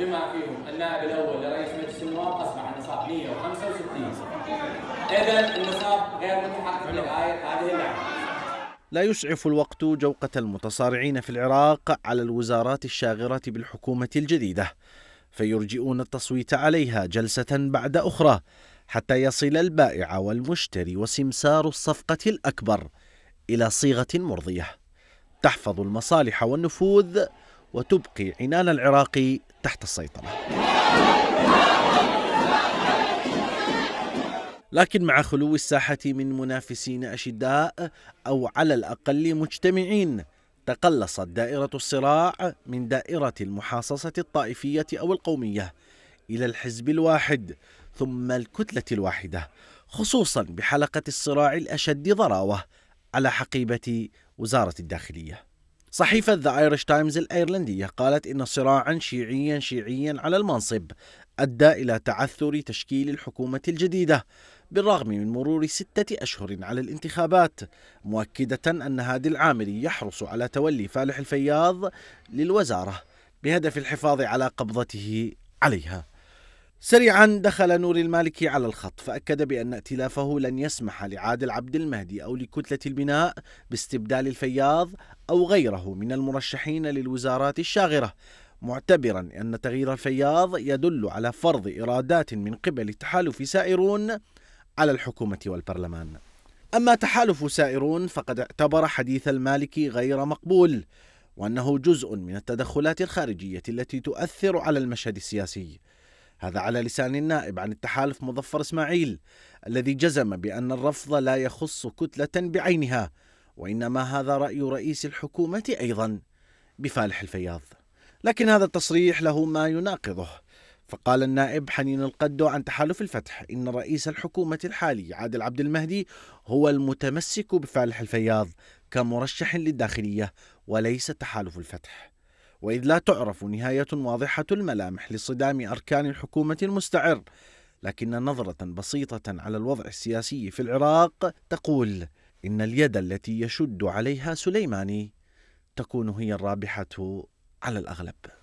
بما فيهم النائب الاول لرئيس مجلس النواب اصبح النصاب 165 اذا النصاب غير متحقق لغايه هذه اللحظه لا يسعف الوقت جوقة المتصارعين في العراق على الوزارات الشاغرة بالحكومة الجديدة فيرجئون التصويت عليها جلسة بعد أخرى حتى يصل البائع والمشتري وسمسار الصفقة الأكبر إلى صيغة مرضية تحفظ المصالح والنفوذ وتبقي عنان العراقي تحت السيطرة لكن مع خلو الساحة من منافسين أشداء أو على الأقل مجتمعين تقلصت دائرة الصراع من دائرة المحاصصة الطائفية أو القومية إلى الحزب الواحد ثم الكتلة الواحدة خصوصا بحلقة الصراع الأشد ضراوة على حقيبة وزارة الداخلية صحيفة ذا ايرش تايمز الايرلندية قالت ان صراعا شيعيا شيعيا على المنصب ادى الى تعثر تشكيل الحكومة الجديدة بالرغم من مرور ستة أشهر على الانتخابات مؤكدة أن هادي العامري يحرص على تولي فالح الفياض للوزارة بهدف الحفاظ على قبضته عليها سريعا دخل نور المالكي على الخط فأكد بأن ائتلافه لن يسمح لعادل عبد المهدي أو لكتلة البناء باستبدال الفياض أو غيره من المرشحين للوزارات الشاغرة معتبرا أن تغيير الفياض يدل على فرض إرادات من قبل تحالف سائرون على الحكومة والبرلمان أما تحالف سائرون فقد اعتبر حديث المالكي غير مقبول وأنه جزء من التدخلات الخارجية التي تؤثر على المشهد السياسي هذا على لسان النائب عن التحالف مظفر اسماعيل الذي جزم بأن الرفض لا يخص كتلة بعينها وإنما هذا رأي رئيس الحكومة أيضا بفالح الفياض لكن هذا التصريح له ما يناقضه فقال النائب حنين القدو عن تحالف الفتح إن رئيس الحكومة الحالي عادل عبد المهدي هو المتمسك بفالح الفياض كمرشح للداخلية وليس تحالف الفتح وإذ لا تعرف نهاية واضحة الملامح لصدام أركان الحكومة المستعر لكن نظرة بسيطة على الوضع السياسي في العراق تقول إن اليد التي يشد عليها سليماني تكون هي الرابحة على الأغلب